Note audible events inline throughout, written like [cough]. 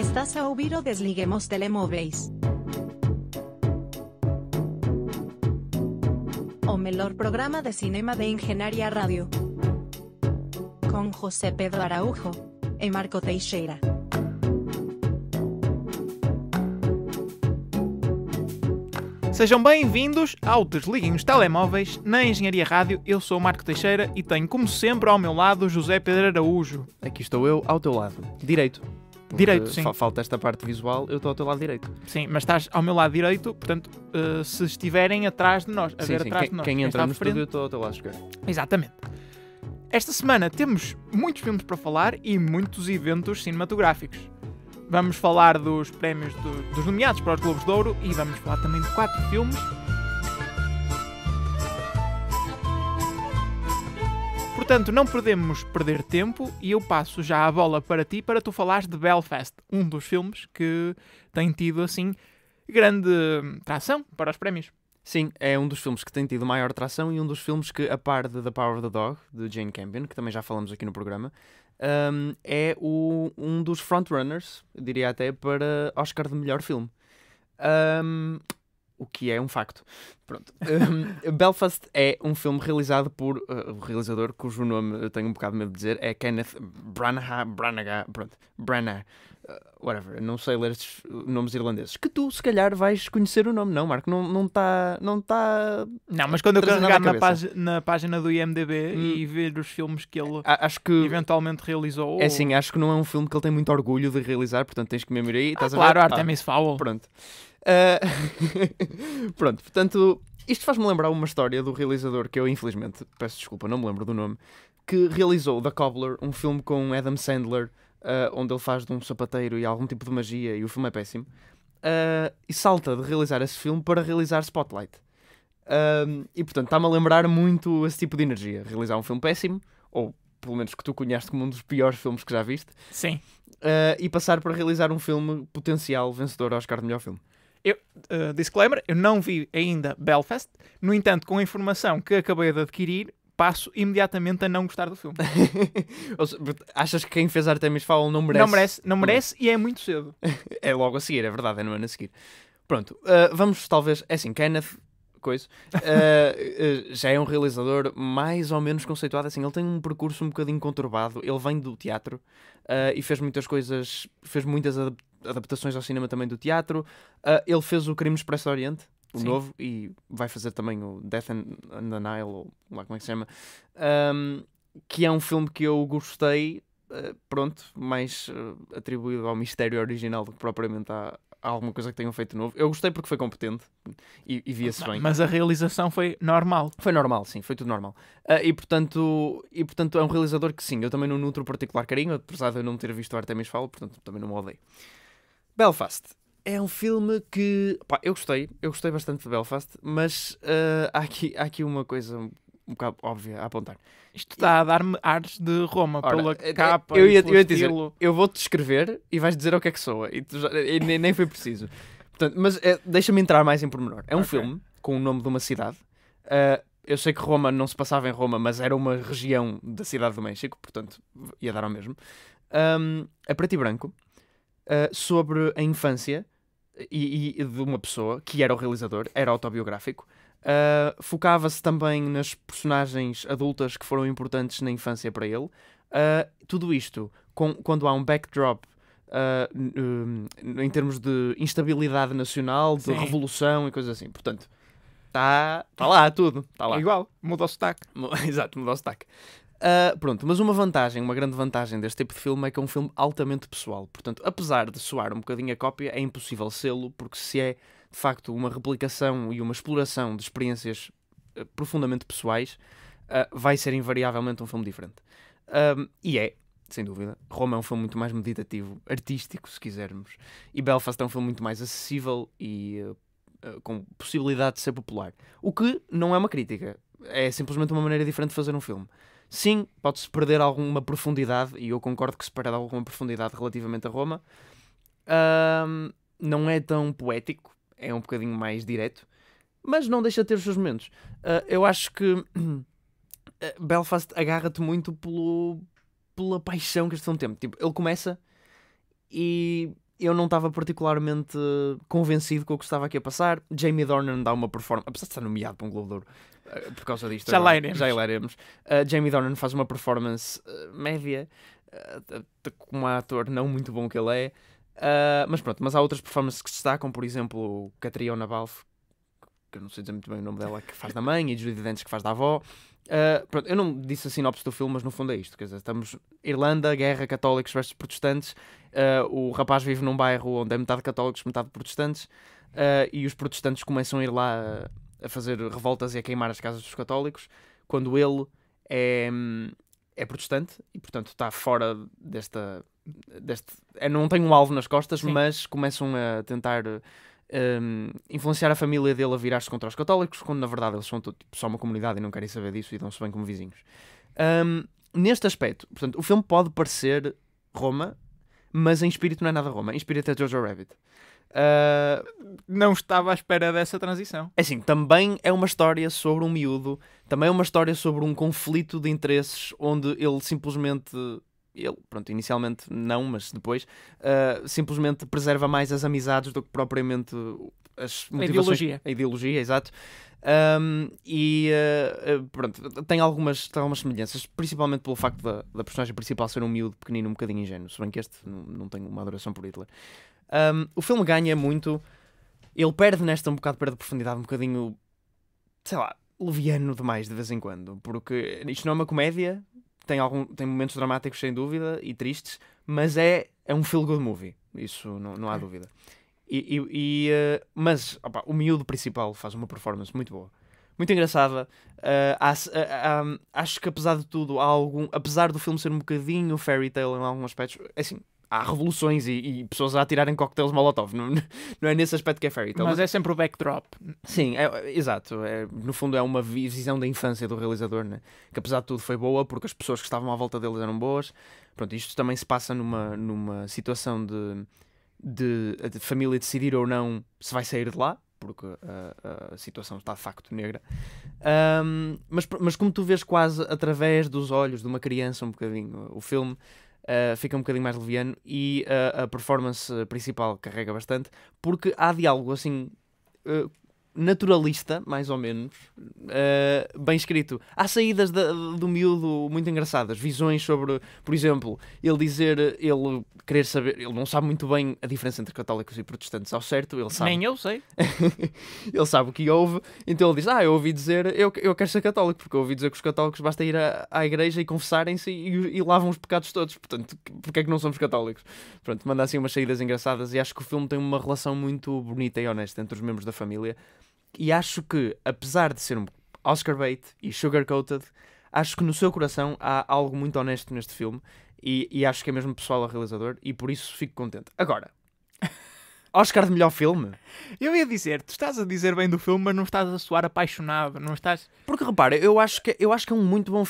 Estás a ouvir o Desliguemos Telemóveis. O melhor programa de cinema de Engenharia Rádio. Com José Pedro Araújo e Marco Teixeira. Sejam bem-vindos ao desliguem os Telemóveis na Engenharia Rádio. Eu sou o Marco Teixeira e tenho, como sempre, ao meu lado José Pedro Araújo. Aqui estou eu, ao teu lado. Direito direito, sim. falta esta parte visual, eu estou ao teu lado direito. Sim, mas estás ao meu lado direito, portanto, uh, se estiverem atrás de nós, a sim, ver sim. atrás quem, de nós. Quem, quem entra no estúdio, eu estou ao teu lado esquerdo. Exatamente. Esta semana temos muitos filmes para falar e muitos eventos cinematográficos. Vamos falar dos prémios do, dos nomeados para os Globos de Ouro e vamos falar também de quatro filmes Portanto, não podemos perder tempo e eu passo já a bola para ti para tu falares de Belfast, um dos filmes que tem tido assim grande tração para os prémios. Sim, é um dos filmes que tem tido maior tração e um dos filmes que, a par de The Power of the Dog, de Jane Campion, que também já falamos aqui no programa, um, é o, um dos frontrunners, diria até, para Oscar de melhor filme. Um, o que é um facto. Pronto. Um, [laughs] Belfast é um filme realizado por uh, realizador cujo nome eu tenho um bocado de medo de dizer, é Kenneth Branagh, Branagh, pronto, Branagh, uh, whatever, não sei ler estes nomes irlandeses, que tu se calhar vais conhecer o nome, não Marco, não está, não tá, não, tá não, mas quando eu carregar na, pag na, página do IMDB hum. e ver os filmes que ele acho que eventualmente realizou... É sim, acho que não é um filme que ele tem muito orgulho de realizar, portanto tens que me ir aí, ah, claro, a ver? Artemis ah, Fowl. Pronto. Ah, [laughs] pronto, portanto, isto faz-me lembrar uma história do realizador que eu, infelizmente, peço desculpa, não me lembro do nome, que realizou The Cobbler, um filme com Adam Sandler, uh, onde ele faz de um sapateiro e algum tipo de magia, e o filme é péssimo. Uh, e salta de realizar esse filme para realizar Spotlight. Uh, e portanto, está-me a lembrar muito esse tipo de energia. Realizar um filme péssimo, ou pelo menos que tu conheces como um dos piores filmes que já viste. Sim. Uh, e passar para realizar um filme potencial vencedor Oscar de melhor filme. Eu, uh, disclaimer, eu não vi ainda Belfast, no entanto, com a informação que acabei de adquirir, passo imediatamente a não gostar do filme. [laughs] Achas que quem fez Artemis Fowl não merece? Não merece, não hum. merece e é muito cedo. [laughs] é logo a seguir, é verdade, é no ano a seguir. Pronto, uh, vamos talvez, é assim, Kenneth coisa, uh, [laughs] já é um realizador mais ou menos conceituado. Assim, ele tem um percurso um bocadinho conturbado. Ele vem do teatro uh, e fez muitas coisas, fez muitas adaptações ao cinema também do teatro. Uh, ele fez o Crime Expresso do Oriente, o Sim. novo, e vai fazer também o Death and, and the Nile, ou lá como é que se chama, um, que é um filme que eu gostei, uh, pronto, mais uh, atribuído ao mistério original do que propriamente à, a alguma coisa que tenham feito novo. Eu gostei porque foi competente e, e via-se bem. Mas a realização foi normal. Foi normal, sim, foi tudo normal. Uh, e, portanto, e portanto é um realizador que sim, eu também não nutro particular carinho, apesar de eu não ter visto o Artemis Fala, portanto também não o odeio. Belfast. É um filme que. Pá, eu gostei, eu gostei bastante de Belfast, mas uh, há, aqui, há aqui uma coisa um, bocado óbvia a apontar. Isto está a dar-me ares de Roma Ora, pela eh, capa. Eu ia, eu ia dizer, eu vou-te escrever e vais dizer o que é que soa. E, já, e nem, nem, foi preciso. Portanto, mas é, deixa-me entrar mais em pormenor. É um okay. filme com o nome de uma cidade. Uh, eu sei que Roma não se passava em Roma, mas era uma região da cidade do México, portanto ia dar ao mesmo. Um, ehm, é preto e branco uh, sobre a infância eh, e, e, de uma pessoa que era o realizador, era autobiográfico. Uh, Focava-se também nas personagens adultas que foram importantes na infância para ele. tudo isto, com, quando há um backdrop Uh, um, em termos de instabilidade nacional, de Sim. revolução e coisas assim. Portanto, está tá lá tudo. Tá lá. igual, mudou o sotaque. [laughs] Exato, mudou o sotaque. Uh, pronto, mas uma vantagem, uma grande vantagem deste tipo de filme é que é um filme altamente pessoal. Portanto, apesar de soar um bocadinho a cópia, é impossível sê-lo, porque se é de facto uma replicação e uma exploração de experiências ah, profundamente pessoais, uh, vai ser invariavelmente um filme diferente. e é, sem dúvida. Roma é um filme muito mais meditativo, artístico, se quisermos, e Belfast é um filme muito mais acessível e com possibilidade de ser popular. O que não é uma crítica, é simplesmente uma maneira diferente de fazer um filme. Sim, pode-se perder alguma profundidade, e eu concordo que se perde alguma profundidade relativamente a Roma. Um, não é tão poético, é um bocadinho mais direto, mas não deixa de ter os seus momentos. Uh, eu acho que [clears throat] eh, Belfast agarra-te muito pelo, pela paixão que este estão tendo. Tipo, ele começa e eu não estava particularmente convencido com o que estava aqui a passar. Jamie Dornan dá uma performance, apesar de estar nomeado para um Globo de Ouro eh, por causa disto. já lá iremos. Já iremos. Uh, Jamie Dornan faz uma performance uh, média, como um ator não muito bom que ele é. mas pronto, mas há outras performances que se destacam, por exemplo, Catriona Balfe, que eu não sei dizer muito bem o nome dela, que faz da mãe, e Judy Dentes, que faz da avó. Uh, pronto, eu não disse a sinopse do filme, mas no fundo é isto. Quer dizer, estamos Irlanda, guerra, católicos versus protestantes. Uh, o rapaz vive num bairro onde é metade católicos, metade protestantes. Uh, e os protestantes começam a ir lá a fazer revoltas e a queimar as casas dos católicos. Quando ele é, é protestante e, portanto, está fora desta. deste, é, não tem um alvo nas costas, Sim. mas começam a tentar um, ehm, influenciar a família dele a virar-se contra os católicos, quando na verdade eles são tipo, só uma comunidade e não querem saber disso e dão-se bem como vizinhos. Um, ehm, neste aspecto, portanto, o filme pode parecer Roma, mas em espírito não é nada Roma, em espírito é Jojo Rabbit. Uh, não estava à espera dessa transição. É assim, também é uma história sobre um miúdo, também é uma história sobre um conflito de interesses onde ele simplesmente ele, pronto, inicialmente não, mas depois, uh, simplesmente preserva mais as amizades do que propriamente as A ideologia. A ideologia, exato. Um, e uh, pronto, tem algumas, tem algumas semelhanças, principalmente pelo facto da, da personagem principal ser um miúdo pequenino, um bocadinho ingênuo, se bem que este não, não tem uma adoração por Hitler. Um, o filme ganha muito, ele perde nesta um bocado, perde profundidade, um bocadinho, sei lá, leviano demais de vez em quando, porque isto não é uma comédia, tem, algum, tem momentos dramáticos sem dúvida e tristes, mas é, é um feel good movie, isso não, não há é. dúvida. E, e, e uh, mas opa, o miúdo principal faz uma performance muito boa, muito engraçada. Uh, há, eh, hum, acho que apesar de tudo, há algum, apesar do filme ser um bocadinho fairy tale em alguns aspectos, é assim, há revoluções e, e pessoas a atirarem coquetéis molotov. Não, não é nesse aspecto que é Fairy Tale. Mas é sempre o backdrop. Sim, é, exato. É, no fundo é uma visão da infância do realizador, né? que apesar de tudo foi boa porque as pessoas que estavam à volta deles eram boas. Pronto, isto também se passa numa, numa situação de, de, de família decidir ou não se vai sair de lá, porque a, a, situação está de facto negra. Um, mas, mas como tu vês quase através dos olhos de uma criança um bocadinho o filme, Uh, fica um bocadinho mais leviano e uh, a performance principal carrega bastante, porque há diálogo assim uh, naturalista, mais ou menos, uh, bem escrito. Há saídas da, do miúdo muito engraçadas, visões sobre, por exemplo, ele dizer, ele querer saber, ele não sabe muito bem a diferença entre católicos e protestantes ao certo, ele sabe. Nem eu sei. [laughs] ele sabe o que houve, então ele diz, ah, eu ouvi dizer, eu, eu quero ser católico, porque eu ouvi dizer que os católicos basta ir à, à igreja e confessarem-se e, e, lavam os pecados todos, portanto, porque é que não somos católicos? Pronto, manda assim umas saídas engraçadas e acho que o filme tem uma relação muito bonita e honesta entre os membros da família e acho que, apesar de ser um Oscar bait e sugar-coated, acho que no seu coração há algo muito honesto neste filme e, e acho que é mesmo pessoal a realizador e por isso fico contente. Agora, [laughs] Oscar de melhor filme? Eu ia dizer, tu estás a dizer bem do filme, mas não estás a soar apaixonado, não estás. Porque repara, eu acho que, eu acho que é um muito bom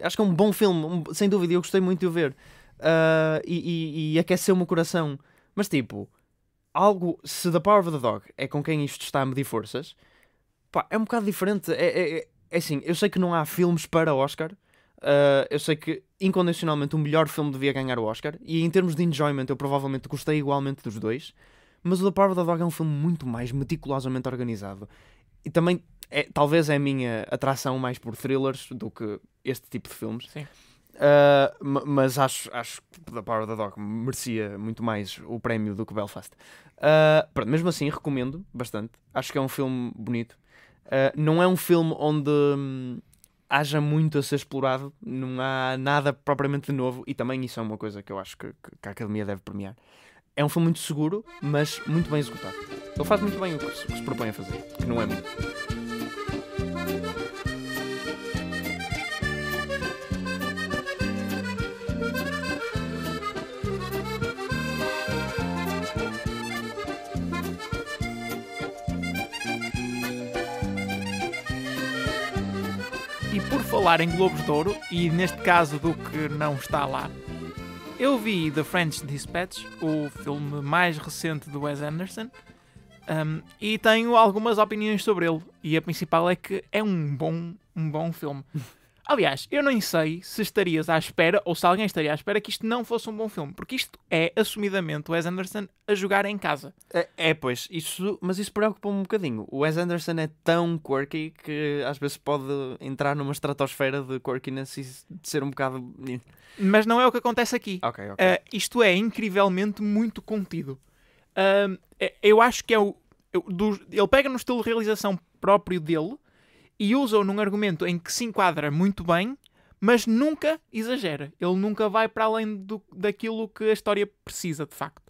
acho que é um bom filme, um, sem dúvida, eu gostei muito de o ver uh, e, e, e aqueceu-me o coração, mas tipo algo. Se The Power of the Dog é com quem isto está a medir forças, pá, é um bocado diferente. É, é, é, é assim, eu sei que não há filmes para Oscar. Uh, eu sei que incondicionalmente o melhor filme devia ganhar o Oscar. E em termos de enjoyment, eu provavelmente gostei igualmente dos dois. Mas o The Power of the Dog é um filme muito mais meticulosamente organizado. E também, é, talvez, é a minha atração mais por thrillers do que este tipo de filmes. Sim. Uh, mas acho, acho que The Power of the Dog merecia muito mais o prémio do que Belfast. Uh, pronto, mesmo assim, recomendo bastante. Acho que é um filme bonito. Uh, não é um filme onde hum, haja muito a ser explorado, não há nada propriamente de novo, e também isso é uma coisa que eu acho que, que a Academia deve premiar. É um filme muito seguro, mas muito bem executado. Ele faz muito bem o que se, o que se propõe a fazer, que não é muito. falar em Globos de Ouro e neste caso do que não está lá, eu vi The French Dispatch, o filme mais recente do Wes Anderson, um, e tenho algumas opiniões sobre ele. E a principal é que é um bom, um bom filme. Aliás, eu nem sei se estarias à espera ou se alguém estaria à espera que isto não fosse um bom filme, porque isto é assumidamente o Wes Anderson a jogar em casa. É, é pois, isso, mas isso preocupa-me um bocadinho. O Wes Anderson é tão quirky que às vezes pode entrar numa estratosfera de quirkiness e ser um bocado. Mas não é o que acontece aqui. Okay, okay. Uh, isto é incrivelmente muito contido. Uh, eu acho que é o. do, ele pega no estilo de realização próprio dele e usa-o num argumento em que se enquadra muito bem, mas nunca exagera. Ele nunca vai para além do, daquilo que a história precisa, de facto.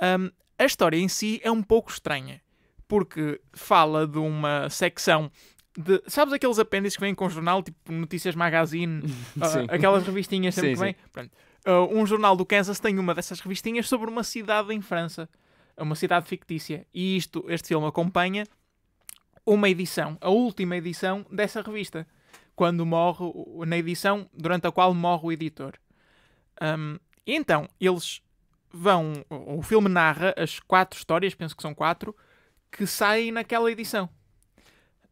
Um, a história em si é um pouco estranha, porque fala de uma secção de, sabes aqueles apêndices que vêm com o jornal, tipo Notícias Magazine, uh, [laughs] aquelas revistinhas sempre sim, que vêm? Pronto. Uh, um jornal do Kansas tem uma dessas revistinhas sobre uma cidade em França, uma cidade fictícia. E isto, este filme acompanha uma edição, a última edição dessa revista, quando morre, na edição durante a qual morre o editor. Um, então, eles vão. O filme narra as quatro histórias, penso que são quatro, que saem naquela edição.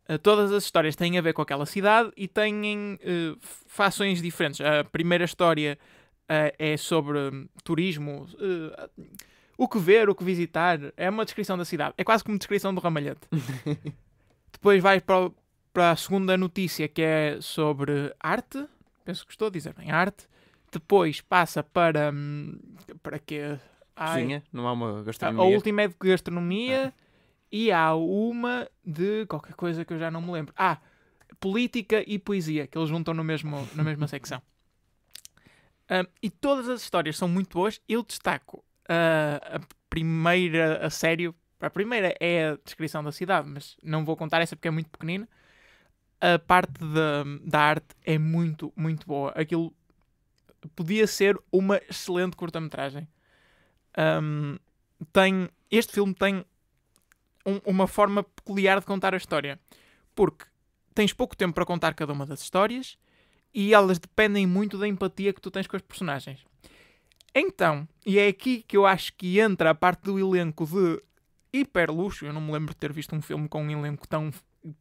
Ah, todas as histórias têm a ver com aquela cidade e têm uh, fações diferentes. A primeira história uh, é sobre hum, turismo, o que ver, o que visitar. É uma descrição da cidade. É quase como descrição do Ramalhete. [laughs] Depois vais para, para a segunda notícia que é sobre arte. Penso que estou a dizer bem, arte. Depois passa para. Hum, para quê? Ai, não há uma gastronomia. A, a última é de gastronomia ah. e há uma de qualquer coisa que eu já não me lembro. Ah, política e poesia, que eles juntam no mesmo, na mesma [laughs] secção. Um, e todas as histórias são muito boas. Eu destaco uh, a primeira a sério, a primeira é a descrição da cidade, mas não vou contar essa porque é muito pequenina. A parte da, da arte é muito, muito boa. Aquilo podia ser uma excelente curta-metragem. Um, tem, este filme tem um, uma forma peculiar de contar a história, porque tens pouco tempo para contar cada uma das histórias e elas dependem muito da empatia que tu tens com os personagens. Então, e é aqui que eu acho que entra a parte do elenco de hiper luxo. Eu não me lembro de ter visto um filme com um elenco tão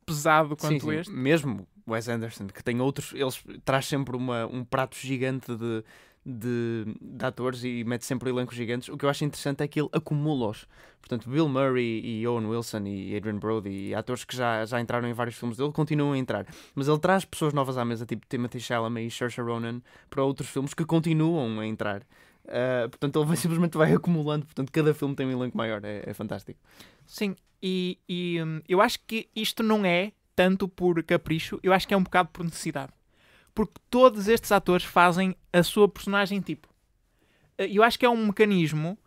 pesado quanto sim, sim. este. Mesmo Wes Anderson, que tem outros, eles traz sempre uma, um prato gigante de, de, de atores e mete sempre elencos gigantes. O que eu acho interessante é que ele acumula-os. Portanto, Bill Murray e Owen Wilson e Adrian Brody e atores que já, já entraram em vários filmes dele continuam a entrar. Mas ele traz pessoas novas à mesa, tipo Timothy Chalamet e Saoirse Ronan, para outros filmes que continuam a entrar. Uh, portanto, ele vai, [laughs] simplesmente vai acumulando. Portanto, cada filme tem um elenco maior. É, é fantástico. Sim, e, e hum, eu acho que isto não é tanto por capricho, eu acho que é um bocado por necessidade. Porque todos estes atores fazem a sua personagem tipo. Ah, eu acho que é um mecanismo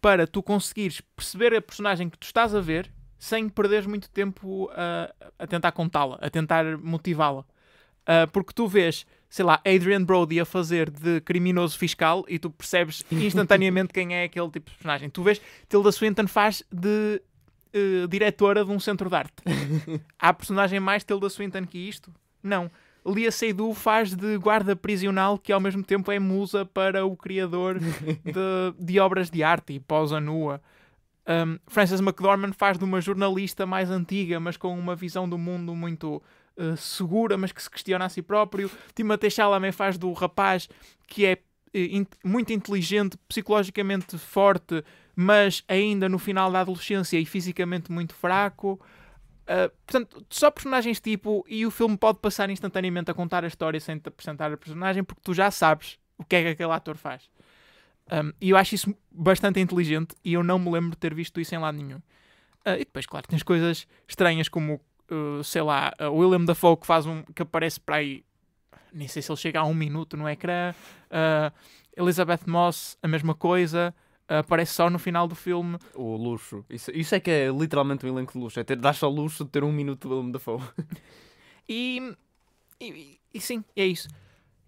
para tu conseguires perceber a personagem que tu estás a ver sem perderes muito tempo a, a tentar contá-la, a tentar motivá-la. Uh, porque tu vês sei lá, Adrian Brody a fazer de criminoso fiscal e tu percebes [laughs] instantaneamente quem é aquele tipo de personagem. Tu vês, Tilda Swinton faz de uh, diretora de um centro de arte. [laughs] Há personagem mais Tilda Swinton que isto? Não. Lia Seydoux faz de guarda prisional que ao mesmo tempo é musa para o criador [laughs] de, de obras de arte e posa nua. Um, Frances McDormand faz de uma jornalista mais antiga, mas com uma visão do mundo muito eh, segura, mas que se questiona a si próprio. Timothée Chalamet faz do rapaz que é eh, in muito inteligente, psicologicamente forte, mas ainda no final da adolescência e fisicamente muito fraco. Uh, portanto, só personagens tipo, e o filme pode passar instantaneamente a contar a história sem te apresentar a personagem, porque tu já sabes o que é que aquele ator faz. Um, e eu acho isso bastante inteligente e eu não me lembro de ter visto isso em lado nenhum. Uh, e depois, claro, tens coisas estranhas como eh, sei lá, eh, William Dafoe que faz um que aparece para aí, nem sei se ele chega a um minuto no ecrã, uh, Elizabeth Moss, a mesma coisa. Aparece só no final do filme. O luxo. Isso, isso é que é literalmente um elenco de luxo. É ter, dar-se ao luxo de ter um minuto de William Dafoe. [laughs] e, e, e sim, é isso.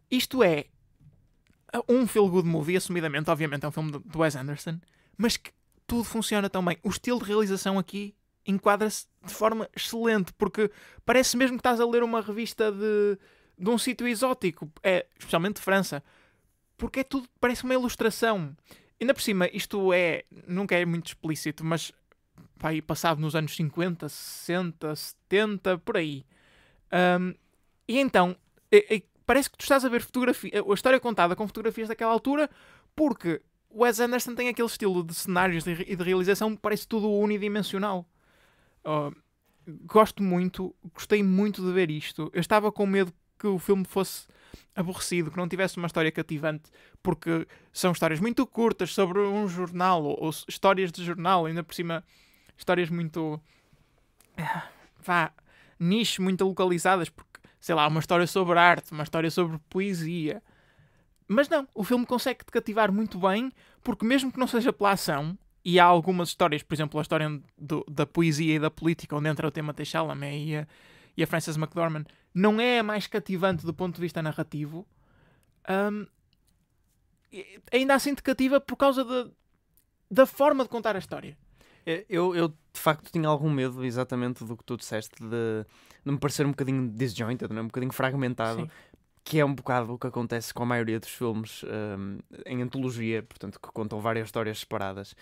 Isto é um feel good movie, assumidamente, obviamente é um filme do Wes Anderson, mas que tudo funciona tão bem. O estilo de realização aqui enquadra-se de forma excelente, porque parece mesmo que estás a ler uma revista de, de um sítio exótico, é, especialmente de França, porque é tudo, parece uma ilustração. Ainda por cima, isto é, nunca é muito explícito, mas vai passado nos anos 50, 60, 70, por aí. Um, e então, é, é, parece que tu estás a ver fotografia, a história contada com fotografias daquela altura, porque Wes Anderson tem aquele estilo de cenários e de realização que parece tudo unidimensional gosto muito, gostei muito de ver isto. Eu estava com medo que o filme fosse aborrecido, que não tivesse uma história cativante, porque são histórias muito curtas sobre um jornal, ou, ou histórias de jornal, ainda por cima, histórias muito. vá, nicho, muito localizadas, porque, sei lá, uma história sobre arte, uma história sobre poesia. Mas não, o filme consegue te cativar muito bem, porque mesmo que não seja pela ação, e há algumas histórias, por exemplo, a história do, da poesia e da política, onde entra o tema de Chalamet e a, e a Frances McDormand, não é a mais cativante do ponto de vista narrativo. Um, ainda assim te cativa por causa de, da forma de contar a história. É, eu, eu, de facto tinha algum medo exatamente do que tu disseste de, de me parecer um bocadinho disjointed, é? um bocadinho fragmentado, Sim que é um bocado o que acontece com a maioria dos filmes um, em antologia, portanto, que contam várias histórias separadas.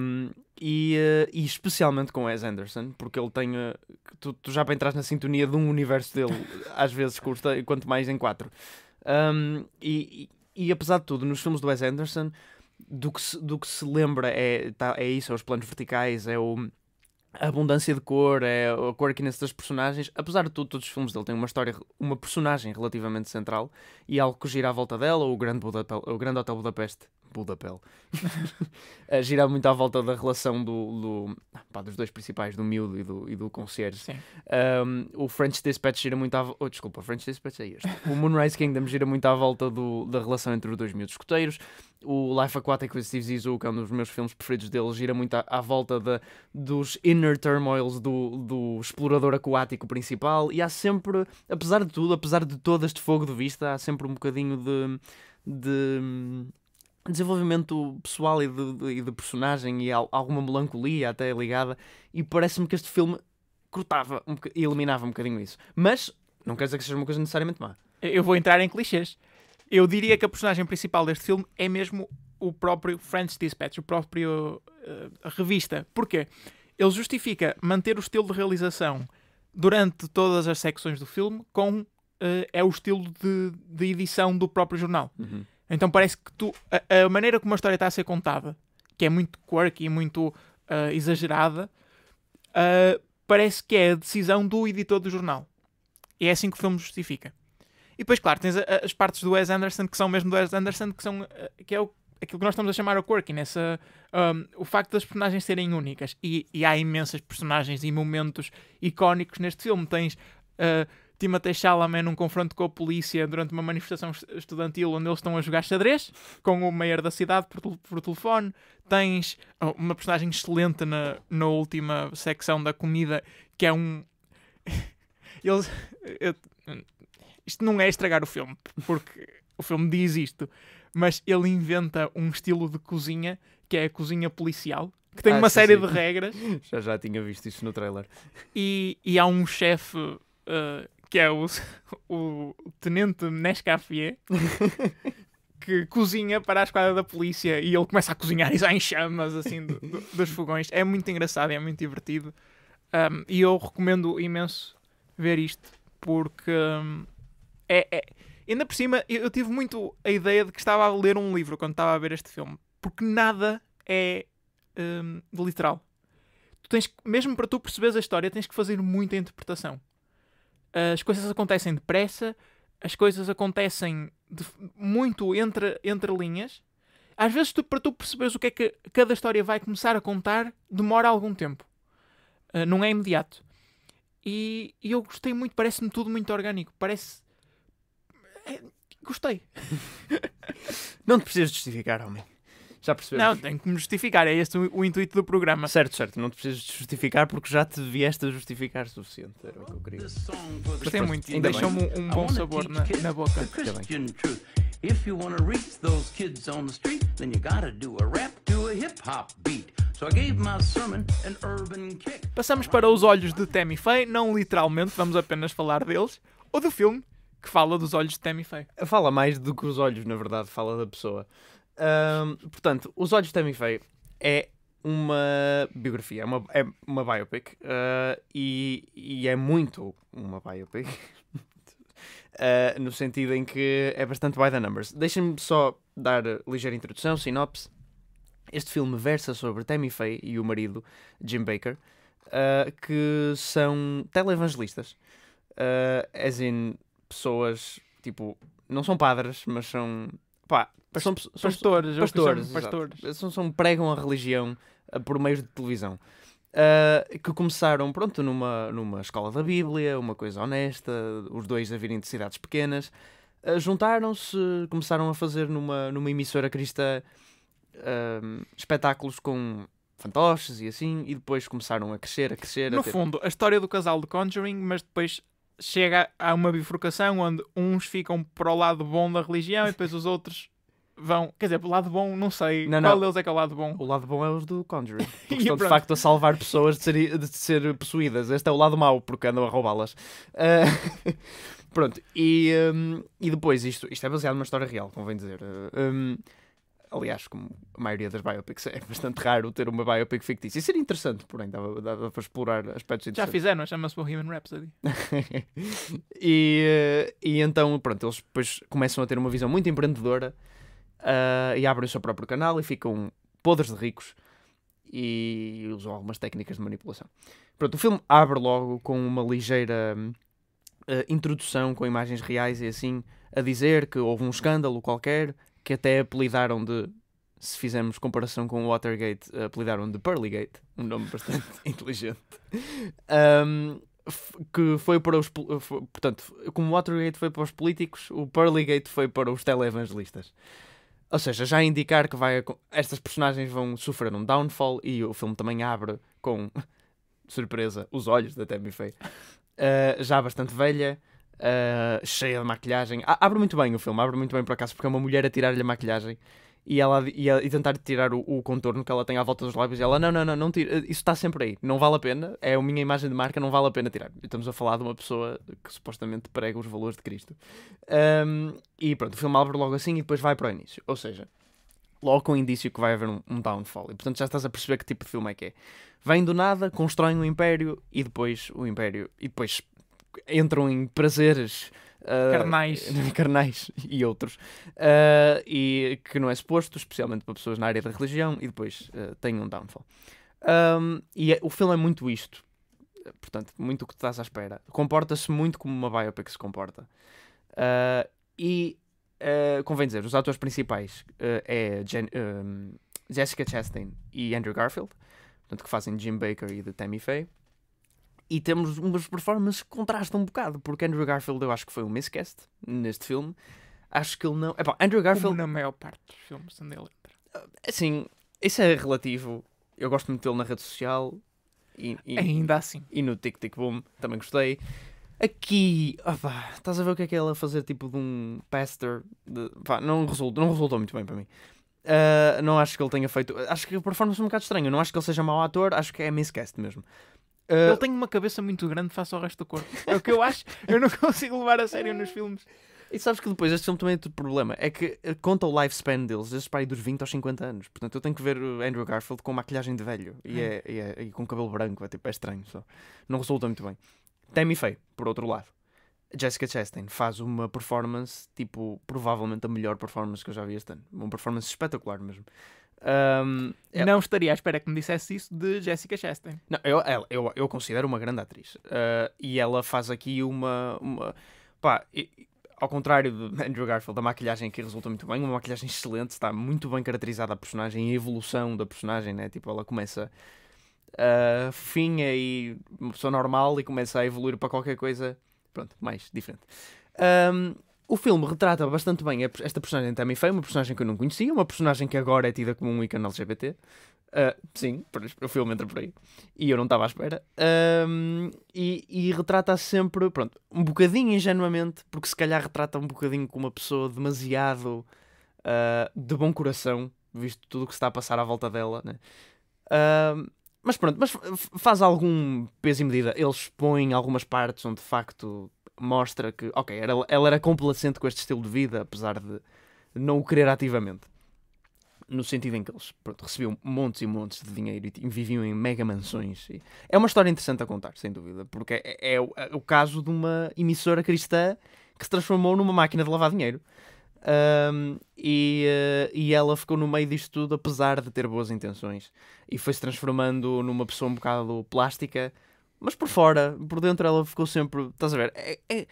Um, e, uh, e, especialmente com Wes Anderson, porque ele tem. Uh, tu, tu, já entras na sintonia de um universo dele, [laughs] às vezes curta, e quanto mais em quatro. Um, e, e, e, apesar de tudo, nos filmes do Wes Anderson, do que se, do que se lembra é, tá, é isso: é os planos verticais, é o a abundância de cor, é a cor aqui nesses personagens. Apesar de tudo, todos os filmes dele têm uma história, uma personagem relativamente central e algo que gira à volta dela, o Grande, Budapel, o Grande Hotel Budapeste, Bull da pele, [laughs] a girar muito à volta da relação do, do pá, dos dois principais, do miúdo e do, e do concierge. Um, o French Dispatch gira muito à volta. Oh, desculpa, o French Dispatch é este. O Moonrise Kingdom gira muito à volta do, da relação entre os dois miúdos escoteiros. O Life Aquatic with Steve Zissou, que é um dos meus filmes preferidos dele, gira muito à, à volta de, dos inner turmoils do, do explorador aquático principal. E há sempre, apesar de tudo, apesar de todo este fogo de vista, há sempre um bocadinho de de desenvolvimento pessoal e de, de, de personagem e alguma melancolia até ligada, e parece-me que este filme cortava um e eliminava um bocadinho isso. Mas não quer dizer que seja uma coisa necessariamente má. Eu vou entrar em clichês. Eu diria que a personagem principal deste filme é mesmo o próprio French Dispatch, o próprio uh, revista. Porquê? Ele justifica manter o estilo de realização durante todas as secções do filme com uh, é o estilo de, de edição do próprio jornal. Uhum. Então parece que tu, a, a maneira como a história está a ser contada, que é muito quirky e muito uh, exagerada, uh, parece que é a decisão do editor do jornal. E é assim que o filme justifica. E depois, claro, tens a, as partes do Wes Anderson que são mesmo do Wes Anderson, que, são, uh, que é o, aquilo que nós estamos a chamar o quirky, nessa, um, o facto das personagens serem únicas. E, e, há imensas personagens e momentos icónicos neste filme. Tens. Uh, Timothée Chalamet num confronto com a polícia durante uma manifestação estudantil onde eles estão a jogar xadrez com o maior da cidade por, por telefone. Tens oh, uma personagem excelente na, na última secção da comida que é um. [laughs] eles. Isto não é estragar o filme, porque o filme diz isto, mas ele inventa um estilo de cozinha que é a cozinha policial, que tem ah, uma sim, série sim. de regras. [laughs] Já já tinha visto isso no trailer. E, e há um chefe uh, que é o, [laughs] o tenente Nescafé que cozinha para a esquadra da polícia e ele começa a cozinhar e já em chamas assim do, do, dos fogões. É muito engraçado, é muito divertido. Um, e eu recomendo imenso ver isto porque um, é, é, ainda por cima eu, eu tive muito a ideia de que estava a ler um livro quando estava a ver este filme porque nada é um, literal tu tens mesmo para tu perceberes a história tens que fazer muita interpretação as coisas acontecem depressa, as coisas acontecem de, muito entre, entre linhas. Às vezes, tu, para tu perceberes o que é que cada história vai começar a contar, demora algum tempo. Uh, não é imediato. E, e eu gostei muito, parece-me tudo muito orgânico. Parece. É, gostei. [laughs] não te precisas justificar, homem. Já percebemos. Não, tenho que me justificar, é este o, o intuito do programa. Certo, certo, não te precisas justificar porque já te vieste a justificar o suficiente. Era o que eu queria. Gostei muito e deixou-me um, um bom sabor na, na boca. If you want to reach those kids on the street, then you gotta do a rap to a hip hop beat. So I gave my sermon an urban kick. Passamos para os olhos de Tammy Faye, não literalmente, vamos apenas falar deles, ou do filme que fala dos olhos de Tammy Faye. Fala mais do que os olhos, na verdade, fala da pessoa. Um, portanto, Os Olhos de Tammy Faye é uma biografia, é uma, é uma biopic uh, e, e, é muito uma biopic uh, [laughs] no sentido em que é bastante by the numbers. Deixem-me só dar ligeira introdução, sinopse. Este filme versa sobre Tammy Faye e o marido Jim Baker, uh, que são televangelistas, uh, as in pessoas tipo, não são padres, mas são Pá, Pas, são, pastores, pastores, pastores. São, são, pregam a religião uh, por meio de televisão. Uh, que começaram, pronto, numa, numa escola da Bíblia, uma coisa honesta, os dois a virem de cidades pequenas. Uh, Juntaram-se, começaram a fazer numa, numa emissora cristã espetáculos com fantoches e assim, e depois começaram a crescer, a crescer. No a ter... fundo, a história do casal de Conjuring, mas depois chega a uma bifurcação onde uns ficam para o lado bom da religião e depois os outros vão. Quer dizer, para o lado bom, não sei. Não, qual não. deles é que é o lado bom? O lado bom é os do Conjuring. [laughs] porque estão de facto a salvar pessoas de, ser, de ser possuídas. Este é o lado mau, porque andam a roubá-las. Uh, [laughs] pronto, e, um, e depois isto, isto é baseado numa história real, convém dizer. Uh, eh, um, Aliás, como a maioria das biopics, é bastante raro ter uma biopic fictícia. Isso seria interessante, porém, dava, dava para explorar aspectos interessantes. Já fizeram, chama-se Bohemian Rhapsody. [laughs] e, eh, e então, pronto, eles depois começam a ter uma visão muito empreendedora uh, e abrem o seu próprio canal e ficam podres de ricos e usam algumas técnicas de manipulação. Pronto, o filme abre logo com uma ligeira uh, introdução com imagens reais e assim, a dizer que houve um escândalo qualquer que até apelidaram de, se fizermos comparação com o Watergate, apelidaram de Pearlygate, um nome bastante [laughs] inteligente. Um, que foi para os. Foi, portanto, como o Watergate foi para os políticos, o Pearlygate foi para os televangelistas. Ou seja, já indicar que vai, estas personagens vão sofrer um downfall e o filme também abre com [laughs] surpresa os olhos da Tammy Faye, uh, já bastante velha, uh, cheia de maquilhagem. A abre muito bem o filme, abre muito bem por acaso, porque é uma mulher a tirar-lhe a maquilhagem e ela e, e tentar tirar o, o, contorno que ela tem à volta dos lábios e ela, não, não, não, não tira, eh, isso está sempre aí, não vale a pena, é a minha imagem de marca, não vale a pena tirar. Estamos a falar de uma pessoa que supostamente prega os valores de Cristo. Um, e pronto, o filme abre logo assim e depois vai para o início. Ou seja, logo com um indício que vai haver um, um, downfall. E portanto já estás a perceber que tipo de filme é que é. Vem do nada, constroem um império e depois o império e depois entram em prazeres Uh, carnais. [laughs] carnais e outros, uh, e que não é suposto, especialmente para pessoas na área da religião, e depois uh, ah, tem um downfall. Um, e é, o filme é muito isto, portanto, muito o que tu estás à espera. Comporta-se muito como uma biopic se comporta. e convém dizer, os atores principais é Jen, Jessica Chastain e Andrew Garfield, portanto, que fazem Jim Baker e de Tammy Faye e temos umas performances que contrastam um bocado, porque Andrew Garfield eu acho que foi um miscast neste filme. Acho que ele não. É bom, Andrew Garfield. Como na maior parte dos filmes onde ele entra. Assim, isso é relativo. Eu gosto muito dele na rede social. E, e Ainda assim. E no Tic Tic Boom também gostei. Aqui, opa, estás a ver o que é que é ele a fazer tipo de um pastor? De, não, resultou, não resultou muito bem para mim. Uh, não acho que ele tenha feito. Acho que a performance é um bocado estranha. Não acho que ele seja mau ator, acho que é miscast mesmo. Ah, Ele tem uma cabeça muito grande face ao resto do corpo. É o que eu acho. Eu não consigo levar a sério nos filmes. E sabes que depois este filme também é problema. É que eh, conta o lifespan deles, desde para aí dos 20 aos 50 anos. Portanto, eu tenho que ver o Andrew Garfield com maquilhagem de velho e, hum. é, e, é, e com cabelo branco. É, tipo, é estranho só. Não resulta muito bem. Tammy Faye, por outro lado. Jessica Chastain faz uma performance, tipo, provavelmente a melhor performance que eu já vi este ano. Uma performance espetacular mesmo. Um, ela... É. Não estaria à espera que me dissesse isso de Jessica Chastain. Não, eu, ela, eu, eu considero uma grande atriz. Uh, e ela faz aqui uma. uma pá, ao contrário de [laughs] Andrew Garfield, a maquilhagem aqui resulta muito bem, uma maquilhagem excelente, está muito bem caracterizada a personagem, a evolução da personagem, né? Tipo, ela começa uh, ah, finha e uma pessoa normal e começa a evoluir para qualquer coisa, pronto, mais diferente. Um, o filme retrata bastante bem esta personagem Tammy Faye, uma personagem que eu não conhecia, uma personagem que agora é tida como um ícone LGBT. Uh, ah, sim, o filme entra por aí. E eu não estava à espera. e, e, retrata sempre, pronto, um bocadinho ingenuamente, porque se calhar retrata um bocadinho com uma pessoa demasiado uh, de bom coração, visto tudo o que se está a passar à volta dela, né? Uh, mas pronto, mas faz algum peso e medida. Eles expõem algumas partes onde de facto mostra que, ok, era, ela era complacente com este estilo de vida, apesar de não o querer ativamente. No sentido em que eles pronto, recebiam montes e montes de dinheiro e viviam em mega mansões. E... É uma história interessante a contar, sem dúvida, porque é, é, o, é, o, caso de uma emissora cristã que se transformou numa máquina de lavar dinheiro. Um, e, uh, e ela ficou no meio disto tudo, apesar de ter boas intenções, e foi se transformando numa pessoa um bocado plástica mas por fora, por dentro ela ficou sempre. Estás a ver? É, é,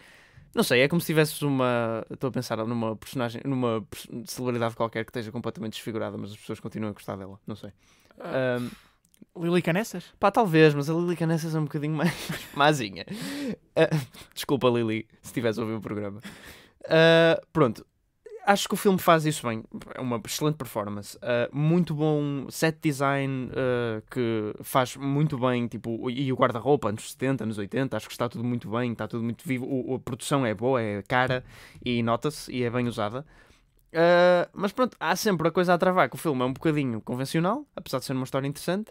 não sei, é como se tivesses uma. Estou a pensar numa personagem, numa celebridade qualquer que esteja completamente desfigurada, mas as pessoas continuam a gostar dela. Não sei. um... Ah. Lili Canessas? Pá, talvez, mas a Lili Canessas é um bocadinho mais [laughs] mazinha. Uh, desculpa, Lili, se tivesse ouvido o programa. Uh, pronto, acho que o filme faz isso bem. É uma excelente performance. Uh, muito bom set design uh, que faz muito bem. Tipo, e o guarda-roupa, anos 70, anos 80, acho que está tudo muito bem, está tudo muito vivo. O, a produção é boa, é cara e nota-se e é bem usada. Uh, mas pronto, há sempre a coisa a travar que o filme é um bocadinho convencional, apesar de ser uma história interessante,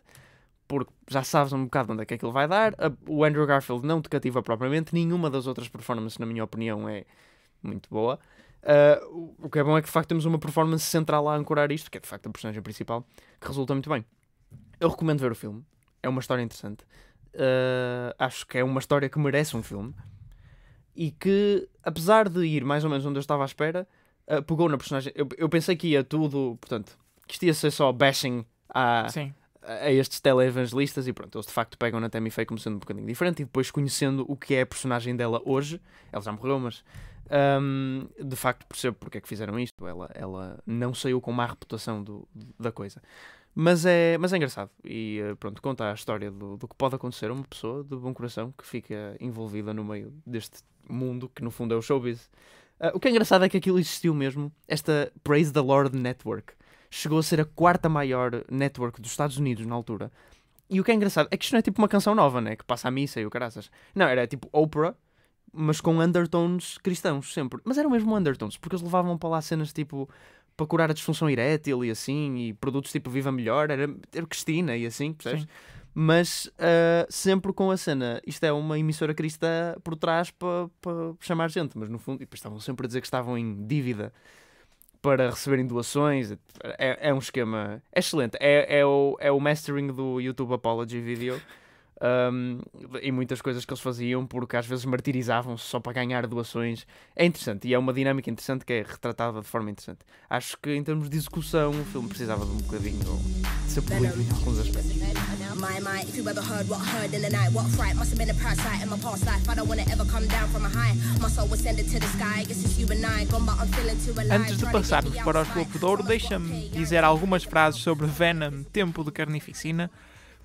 porque já sabes um bocado onde é que aquilo vai dar. o Andrew Garfield não te cativa propriamente, nenhuma das outras performances, na minha opinião, é muito boa. Uh, o que é bom é que de facto temos uma performance central a ancorar isto, que é de facto a personagem principal, que resulta muito bem. Eu recomendo ver o filme, é uma história interessante. Uh, acho que é uma história que merece um filme e que, apesar de ir mais ou menos onde eu estava à espera, uh, pegou na personagem. Eu, eu, pensei que ia tudo, portanto, que isto ia ser só bashing a, a estes televangelistas e pronto, eles de facto pegam na Tammy Faye como sendo um bocadinho diferente e depois conhecendo o que é a personagem dela hoje, ela já morreu, mas um, de facto, percebo porque é que fizeram isto. Ela, ela não saiu com má reputação do, da coisa. Mas é, mas é engraçado. E eh, pronto, conta a história do, do que pode acontecer a uma pessoa de bom coração que fica envolvida no meio deste mundo que no fundo é o showbiz. Uh, o que é engraçado é que aquilo existiu mesmo. Esta Praise the Lord Network chegou a ser a quarta maior network dos Estados Unidos na altura. E o que é engraçado é que isto não é tipo uma canção nova, né? Que passa a missa e o caraças. Não, era tipo Oprah mas com undertones cristãos, sempre. Mas eram mesmo undertones, porque eles levavam para lá cenas tipo para curar a disfunção erétil e assim, e produtos tipo Viva Melhor, era, era Cristina e assim, percebes? Mas uh, sempre com a cena, isto é uma emissora cristã por trás para pa chamar gente, mas no fundo, estavam sempre a dizer que estavam em dívida para receberem doações. É, é um esquema excelente. É, é, o, é o mastering do YouTube Apology Video. [laughs] um, em muitas coisas que eles faziam, porque às vezes martirizavam-se só para ganhar doações. É interessante e é uma dinâmica interessante que é retratada de forma interessante. Acho que em termos de execução o filme precisava de um bocadinho de ser polido em alguns aspectos. Antes de passarmos para o Escopo de Ouro, deixa-me dizer algumas frases sobre Venom, Tempo de Carnificina,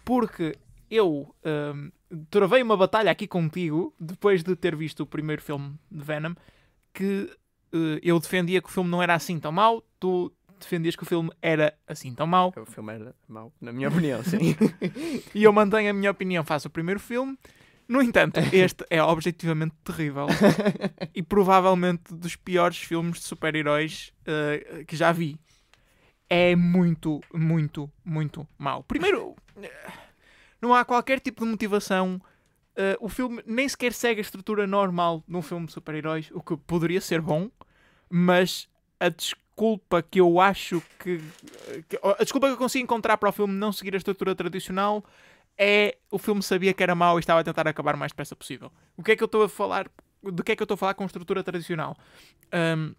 porque eu um, travei uma batalha aqui contigo, depois de ter visto o primeiro filme de Venom, que uh, eu defendia que o filme não era assim tão mau, tu defendias que o filme era assim tão mau. O filme era mau, na minha opinião, sim. [laughs] e eu mantenho a minha opinião, faço o primeiro filme. No entanto, este é objetivamente terrível [laughs] e provavelmente dos piores filmes de super-heróis uh, que já vi. É muito, muito, muito mau. Primeiro. Uh, não há qualquer tipo de motivação. Uh, o filme nem sequer segue a estrutura normal de um filme de super-heróis, o que poderia ser bom, mas a desculpa que eu acho que, que, A desculpa que eu consigo encontrar para o filme não seguir a estrutura tradicional é o filme sabia que era mau e estava a tentar acabar o mais depressa possível. O que é que eu estou a falar? Do que é que eu estou a falar com estrutura tradicional? Um,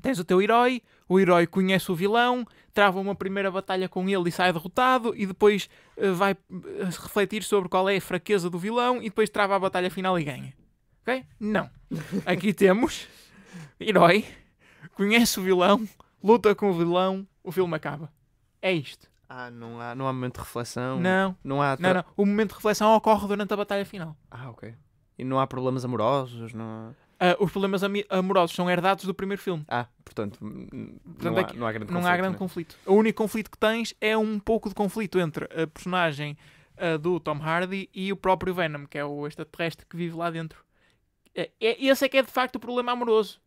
tens o teu herói, o herói conhece o vilão, trava uma primeira batalha com ele e sai derrotado, e depois uh, vai uh, refletir sobre qual é a fraqueza do vilão, e depois trava a batalha final e ganha. Ok? Não. Aqui [laughs] temos herói, conhece o vilão, luta com o vilão, o filme acaba. É isto. Ah, não há, não há momento de reflexão? Não. Não há. Não, não. O momento de reflexão ocorre durante a batalha final. Ah, ok. E não há problemas amorosos? Não há... Uh, os problemas amorosos são herdados do primeiro filme. Ah, portanto, hum, portanto não, é há, não, há, grande, não conflito, há grande né? conflito. O único conflito que tens é um pouco de conflito entre a personagem uh, do Tom Hardy e o próprio Venom, que é o extraterrestre que vive lá dentro. É, é, esse é que é de facto o problema amoroso.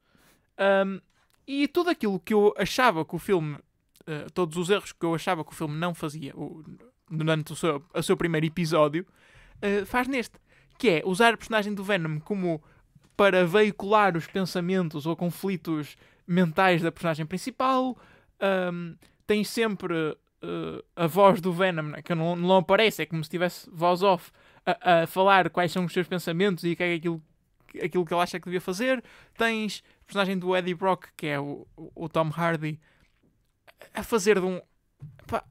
Um, e tudo aquilo que eu achava que o filme, uh, todos os erros que eu achava que o filme não fazia o, durante o seu, o seu primeiro episódio, faz neste. Que é usar a personagem do Venom como para veicular os pensamentos ou conflitos mentais da personagem principal. Um, tem sempre uh, a voz do Venom, né, que não, não aparece, é como se tivesse voz off, a, a falar quais são os seus pensamentos e o que é aquilo, aquilo que ele acha que devia fazer. Tens a personagem do Eddie Brock, que é o, o Tom Hardy, a fazer de um. Pá,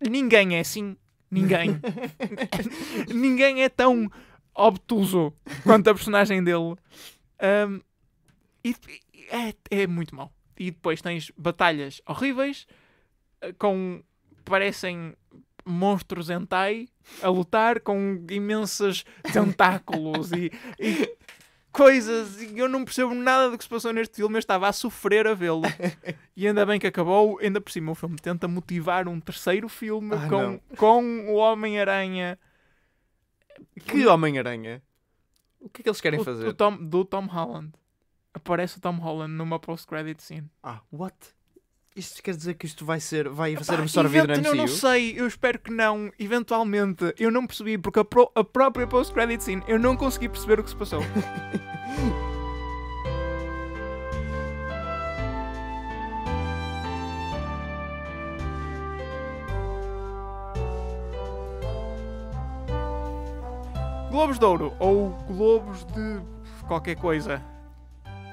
ninguém é assim. Ninguém. [laughs] [laughs] ninguém é tão obtuso quanto a personagem dele. Um, e, é, é muito mau. E depois tens batalhas horríveis ah, com parecem monstros hentai a lutar com imensos tentáculos e, e, coisas. E eu não percebo nada do que se passou neste filme. Eu estava a sofrer a vê-lo. [laughs] E ainda bem que acabou. Ainda por cima, o filme tenta motivar um terceiro filme ah, com, com o Homem-Aranha que hum? Homem-Aranha? O que é que eles querem o, fazer? O Tom, do Tom Holland. Aparece o Tom Holland numa post-credit scene. Ah, what? Isto quer dizer que isto vai ser, vai Epá, ser absorvido na MCU? Eu não sei, eu espero que não. Eventualmente, eu não percebi, porque a, pro, a própria post-credit scene, eu não consegui perceber o que se passou. [laughs] Globos de Ouro ou Globos de qualquer coisa.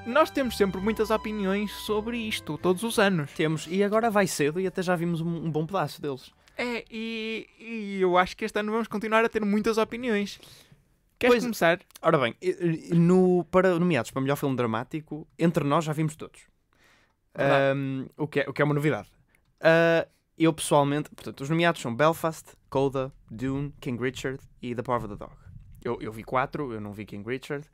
Nós temos sempre muitas opiniões sobre isto, todos os anos. Temos, e agora vai cedo e até já vimos um, um bom pedaço deles. É, e, e, eu acho que este ano vamos continuar a ter muitas opiniões. Queres pois, começar? Ora bem, no, para, nomeados para melhor filme dramático, entre nós já vimos todos. Um, o, que é, o que é uma novidade. Uh, eu pessoalmente, portanto, os nomeados são Belfast, Coda, Dune, King Richard e The Power of the Dog. Eu, eu vi quatro, eu não vi King Richard.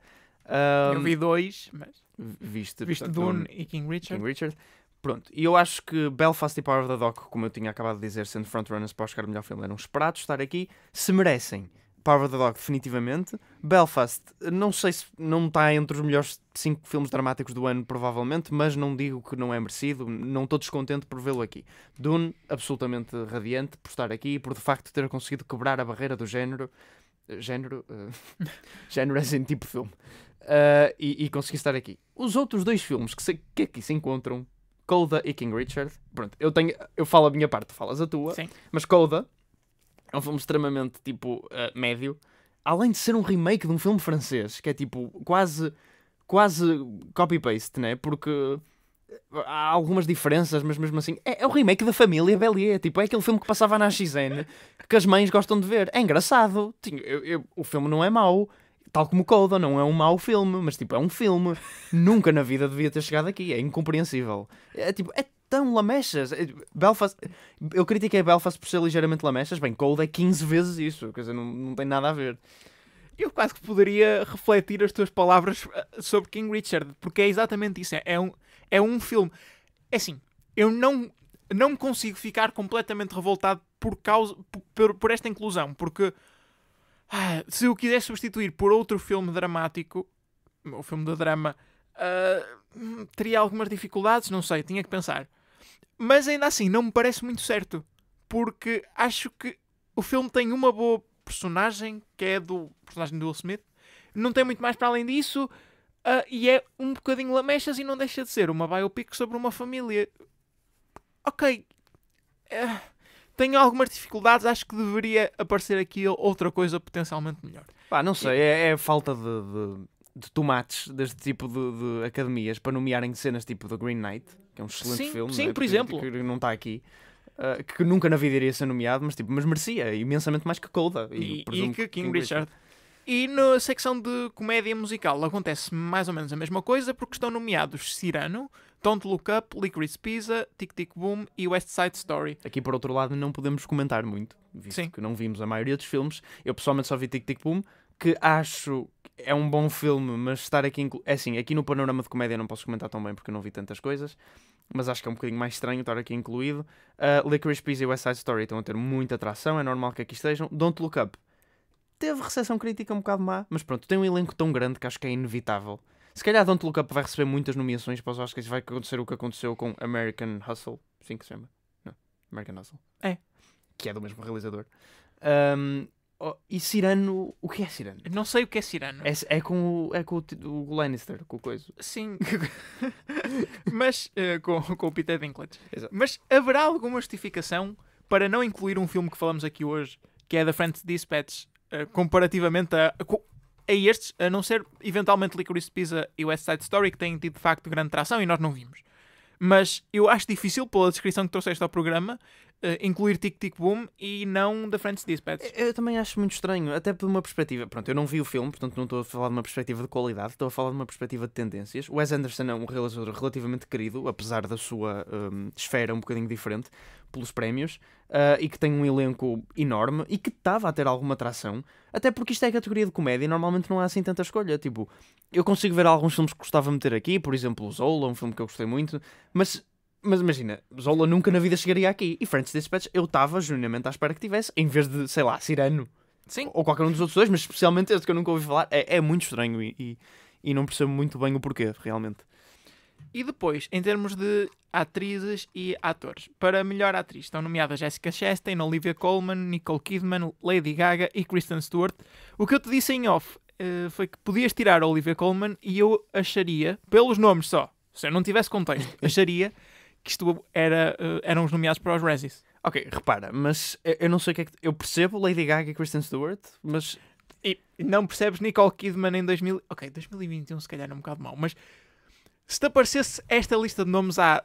Um, eu vi dois, mas. Viste, viste Dune, e King Richard. King Richard. Pronto, e eu acho que Belfast e Power of the Dog, como eu tinha acabado de dizer, sendo frontrunners para Oscar melhor filme, eram esperados estar aqui, se merecem. Power of the Dog, definitivamente. Belfast, não sei se não está entre os melhores cinco filmes dramáticos do ano, provavelmente, mas não digo que não é merecido, não estou descontente por vê-lo aqui. Dune, absolutamente radiante por estar aqui e por de facto ter conseguido quebrar a barreira do género Género. Uh, [laughs] género assim, tipo filme. Uh, e, e, consegui estar aqui. Os outros dois filmes que, se, que aqui se encontram, Coda e King Richard. Pronto, eu, tenho, eu falo a minha parte, falas a tua. Sim. Mas Coda é um filme extremamente, tipo, uh, médio. Além de ser um remake de um filme francês, que é tipo quase quase copy-paste, né? Porque há algumas diferenças, mas mesmo assim é, é o remake da família Bellier, tipo, é aquele filme que passava na XN que as mães gostam de ver. É engraçado. Eu, eu, o filme não é mau, tal como Coda, não é um mau filme, mas tipo, é um filme. Nunca na vida devia ter chegado aqui, é incompreensível. É tipo, é tão lamechas. É, Belfast, eu critiquei Belfast por ser ligeiramente lamechas, bem, Coda é 15 vezes isso, quer dizer, não, não tem nada a ver eu quase que poderia refletir as tuas palavras eh, sobre King Richard, porque é exatamente isso. É, é um, é um filme. É assim, eu não, não consigo ficar completamente revoltado por, causa, por, por esta inclusão, porque ah, se eu quisesse substituir por outro filme dramático, o filme do drama, uh, teria algumas dificuldades, não sei, tinha que pensar. Mas ainda assim, não me parece muito certo, porque acho que o filme tem uma boa personagem, que é do personagem do Will Smith, não tem muito mais para além disso. Uh, e é um bocadinho lamechas e não deixa de ser uma biopic sobre uma família. Ok. Uh, tenho algumas dificuldades, acho que deveria aparecer aqui outra coisa potencialmente melhor. Pá, não sei, é, é falta de, de, de, tomates deste tipo de, de, academias para nomearem cenas tipo The Green Knight, que é um excelente sim, filme. Sim, né, por exemplo. Que não está aqui. Uh, que nunca na vida iria ser nomeado, mas, tipo, mas merecia imensamente mais que Coda. E, e, e que King, King Richard. Richard. E na secção de comédia musical acontece mais ou menos a mesma coisa, porque estão nomeados Cirano, Don't Look Up, Licorice Pizza, Tic Tic Boom e West Side Story. Aqui, por outro lado, não podemos comentar muito, visto Sim. que não vimos a maioria dos filmes. Eu pessoalmente só vi Tic Tic Boom, que acho é um bom filme, mas estar aqui. Inclu... É assim, aqui no panorama de comédia não posso comentar tão bem porque não vi tantas coisas, mas acho que é um bocadinho mais estranho estar aqui incluído. Uh, Licorice Pizza e West Side Story estão a ter muita atração, é normal que aqui estejam. Don't Look Up teve recepção crítica um bocado má, mas pronto, tem um elenco tão grande que acho que é inevitável. Se calhar Don't Look Up vai receber muitas nomeações para os Oscars e vai acontecer o que aconteceu com American Hustle, assim que se chama. Não, American Hustle. É. Que é do mesmo realizador. Um, oh, e Cirano, o que é Cirano? Não sei o que é Cirano. É, é com, o, é com o, o Lannister, com o coisa. Sim. [laughs] Mas, uh, com, com o Peter Dinklage. Exato. Mas haverá alguma justificação para não incluir um filme que falamos aqui hoje, que é The French Dispatch, eh, comparativamente a, a estes, a não ser eventualmente Licorice Pizza e West Side Story, que têm tido de facto grande tração e nós não vimos. Mas eu acho difícil, pela descrição que trouxeste ao programa, eh, incluir Tic Tic Boom e não The French Dispatch. Eu, eu também acho muito estranho, até por uma perspectiva. Pronto, eu não vi o filme, portanto não estou a falar de uma perspectiva de qualidade, estou a falar de uma perspectiva de tendências. Wes Anderson é um realizador relativamente querido, apesar da sua um, esfera um bocadinho diferente, pelos prémios. Uh, e que tem um elenco enorme e que estava a ter alguma atração, até porque isto é categoria de comédia e normalmente não há assim tanta escolha. Tipo, eu consigo ver alguns filmes que gostava de meter aqui, por exemplo, Zola, um filme que eu gostei muito, mas, mas imagina, Zola nunca na vida chegaria aqui. E French Dispatch eu estava genuinamente à espera que tivesse, em vez de, sei lá, Cirano. Sim. Ou qualquer um dos outros dois, mas especialmente este que eu nunca ouvi falar, é, é muito estranho e, e, e não percebo muito bem o porquê, realmente. E depois, em termos de atrizes e atores, para melhor atriz estão nomeadas Jessica Chastain, Olivia Colman, Nicole Kidman, Lady Gaga e Kristen Stewart. O que eu te disse em off uh, foi que podias tirar a Olivia Colman e eu acharia, pelos nomes só, se eu não tivesse contexto, [laughs] acharia que isto era, uh, eram os nomeados para os Razzies. Ok, repara, mas eu, eu não sei o que é que. Eu percebo Lady Gaga e Kristen Stewart, mas. E não percebes Nicole Kidman em 2000. Ok, 2021 se calhar é um bocado mau, mas se te aparecesse esta lista de nomes há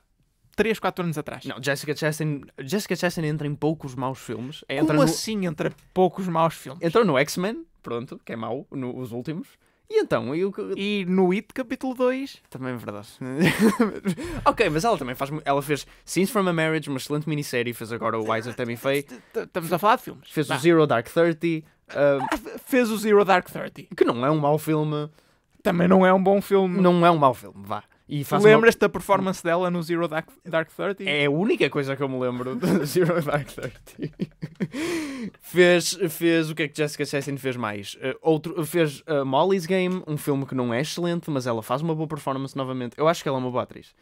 3, 4 anos atrás. Não, Jessica Chastain, Jessica Chastain entra em poucos maus filmes. Entra Como no... assim entra poucos maus filmes? Entrou no X-Men, pronto, que é mau, no, os últimos. E então? Eu... E no It capítulo 2? Também é verdade. [laughs] ok, mas ela também faz. Ela fez Scenes from a Marriage, uma excelente minissérie, fez agora o Wise of Tammy Faye. Estamos a falar de filmes. Fez o Zero Dark Thirty. Ah, ah, fez o Zero Dark Thirty. Que não é um mau filme. Também não é um bom filme. Não é um mau filme, vá. E Lembras-te uma... da hum. performance dela no Zero Dark, Dark 30? É a única coisa que eu me lembro do [laughs] Zero Dark Thirty fez, fez o que é que Jessica Chastain fez mais? Uh, outro, fez uh, Molly's Game, um filme que não é excelente, mas ela faz uma boa performance novamente. Eu acho que ela é uma boa atriz.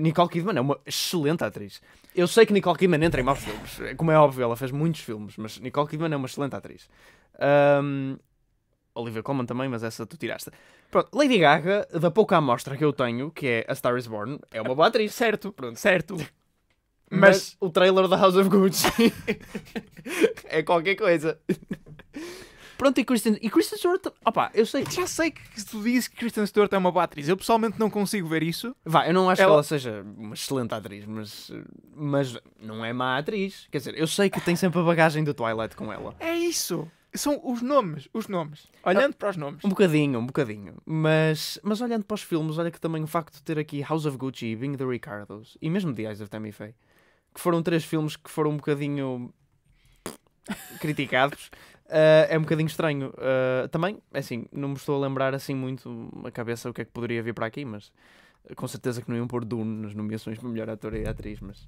Nicole Kidman é uma excelente atriz. Eu sei que Nicole Kidman entra em maus filmes, é como é óbvio, ela fez muitos filmes, mas Nicole Kidman é uma excelente atriz. Um, Olivia Colman também, mas essa tu tiraste. Pronto, Lady Gaga, da pouca amostra que eu tenho, que é A Star Is Born, é uma boa atriz. Certo. Pronto, certo. [laughs] Mas, mas o trailer da House of Gucci [laughs] é qualquer coisa. Pronto, e Kristen, e Kristen Stewart, opa, eu sei que... Já sei que tu dizes que Kristen Stewart é uma boa atriz. Eu pessoalmente não consigo ver isso. Vá, eu não acho ela... que ela seja uma excelente atriz, mas, mas não é má atriz. Quer dizer, eu sei que tem sempre a bagagem do Twilight com ela. É isso! são os nomes, os nomes. Olhando ah, para os nomes. Um bocadinho, um bocadinho. Mas, mas olhando para os filmes, olha que também o facto de ter aqui House of Gucci, Being the Ricardos e mesmo The Eyes of Tammy Faye, que foram três filmes que foram um bocadinho [laughs] criticados, uh, é um bocadinho estranho. Uh, também, é assim, não me estou a lembrar assim muito a cabeça o que é que poderia vir para aqui, mas com certeza que não iam pôr Dune nas nomeações para melhor ator e atriz, mas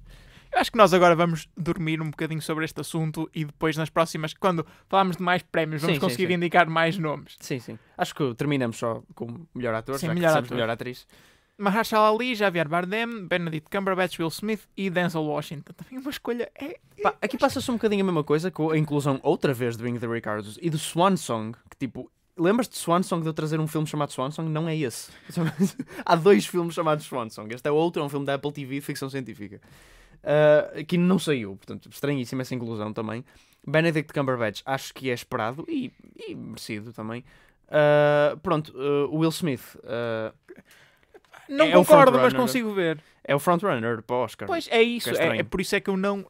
eu acho que nós agora vamos dormir um bocadinho sobre este assunto e depois nas próximas, quando falarmos de mais prémios, vamos sim, conseguir sim, sim. indicar mais nomes. Sim, sim. Acho que terminamos só com melhor ator, sim, já melhor, ator. melhor atriz. Mahershala Ali, Javier Bardem, Benedict Cumberbatch, Will Smith e Denzel Washington. Também uma escolha é... aqui passa-se um bocadinho a mesma coisa com a inclusão outra vez de Bing the Ricardos e do Swan Song, que tipo, lembras-te de Swan Song de eu trazer um filme chamado Swan Song? Não é esse. [laughs] Há dois filmes chamados Swan Song. Este é outro, é um filme da Apple TV, ficção científica uh, que não saiu. Portanto, estranhíssima essa inclusão também. Benedict Cumberbatch acho que é esperado e, e merecido também. Uh, pronto, uh, Will Smith. Uh, não é concordo, mas consigo ver. É o frontrunner para o Oscar. Pois é, é isso, é, é, por isso é que eu não.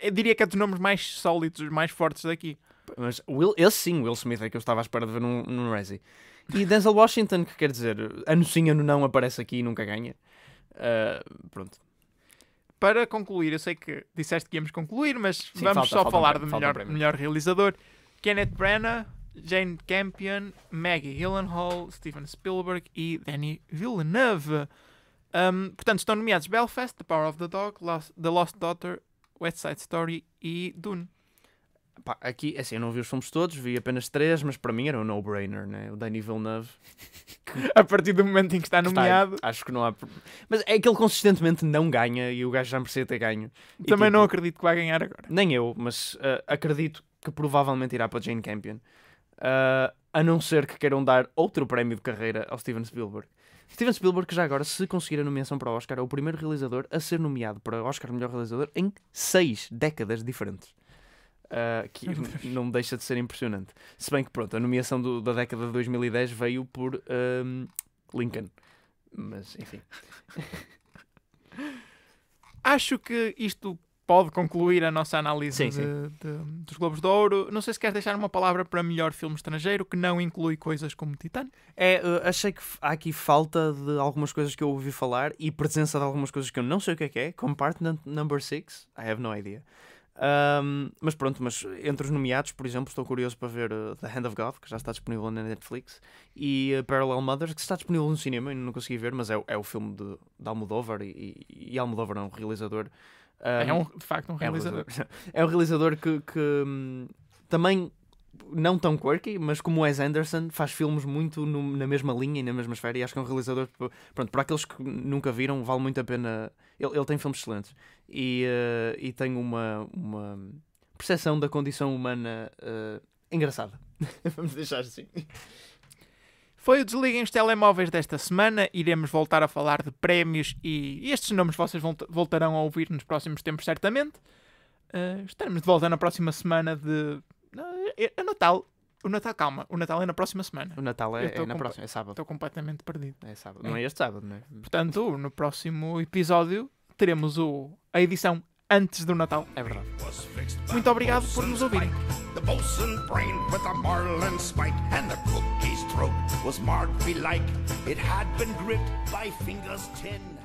Eu diria que é dos nomes mais sólidos, mais fortes daqui. Mas Will, esse sim, Will Smith é que eu estava à espera de ver num, num E Denzel Washington, que quer dizer, ano sim, ano não aparece aqui e nunca ganha. pronto para concluir, eu sei que disseste que íamos concluir, mas Sim, vamos falta, só falta falar um, do melhor, um melhor realizador. Kenneth Branagh, Jane Campion, Maggie Gyllenhaal, Steven Spielberg e Danny Villeneuve. Um, portanto, estão nomeados Belfast, The Power of the Dog, Lost, The Lost Daughter, West Side Story e Dune. Pá, aqui, é assim, eu não vi os filmes todos, vi apenas três, mas para mim era um no-brainer, né? O Danny Villeneuve. [laughs] a partir do momento em que está nomeado. Está, acho que não há. Mas é que ele consistentemente não ganha e o gajo já merecia ter ganho. E Também tipo, não acredito que vai ganhar agora. Nem eu, mas uh, acredito que provavelmente irá para Jane Campion. Uh, a não ser que queiram dar outro prémio de carreira ao Steven Spielberg. Steven Spielberg, que já agora, se conseguir a nomeação para o Oscar, é o primeiro realizador a ser nomeado para Oscar Melhor Realizador em seis décadas diferentes. Uh, que não deixa de ser impressionante. Se bem que, pronto, a nomeação do, da década de 2010 veio por Lincoln. Mas, enfim. [laughs] Acho que isto pode concluir a nossa análise sim, de, sim. De, dos Globos de Ouro. Não sei se queres deixar uma palavra para melhor filme estrangeiro que não inclui coisas como Titanic. É, eh, achei que há aqui falta de algumas coisas que eu ouvi falar e presença de algumas coisas que eu não sei o que é que é, como Number 6, I have no idea. Um, mas pronto, mas entre os nomeados, por exemplo, estou curioso para ver eh, The Hand of God, que já está disponível na Netflix, e eh, Parallel Mothers, que está disponível no cinema, e não consegui ver, mas é, é o filme de, de Almodóvar, e, e, Almodóvar é um realizador. Um, é um, de facto um é realizador. [laughs] É um realizador, que, que hum, também não tão quirky, mas como Wes Anderson faz filmes muito no, na mesma linha e na mesma esfera, e acho que é um realizador tipo, pronto, para aqueles que nunca viram, vale muito a pena ele, ele tem filmes excelentes e, uh, e tenho uma, uma percepção da condição humana uh, engraçada. [laughs] Vamos deixar assim. Foi o Desliguem os Telemóveis desta semana. Iremos voltar a falar de prémios e estes nomes vocês voltarão a ouvir nos próximos tempos, certamente. Uh, estaremos de volta na próxima semana de. É, é Natal. O Natal, calma, o Natal é na próxima semana. O Natal é, é na próxima, é sábado. Estou completamente perdido. É sábado. É. Não é este sábado, não é? Portanto, no próximo episódio teremos o, a edição antes do Natal. É verdade. Muito obrigado por nos ouvirem. The bosun brain with a marlin spike and the cookie's throat was marked belike it had been gripped by fingers ten.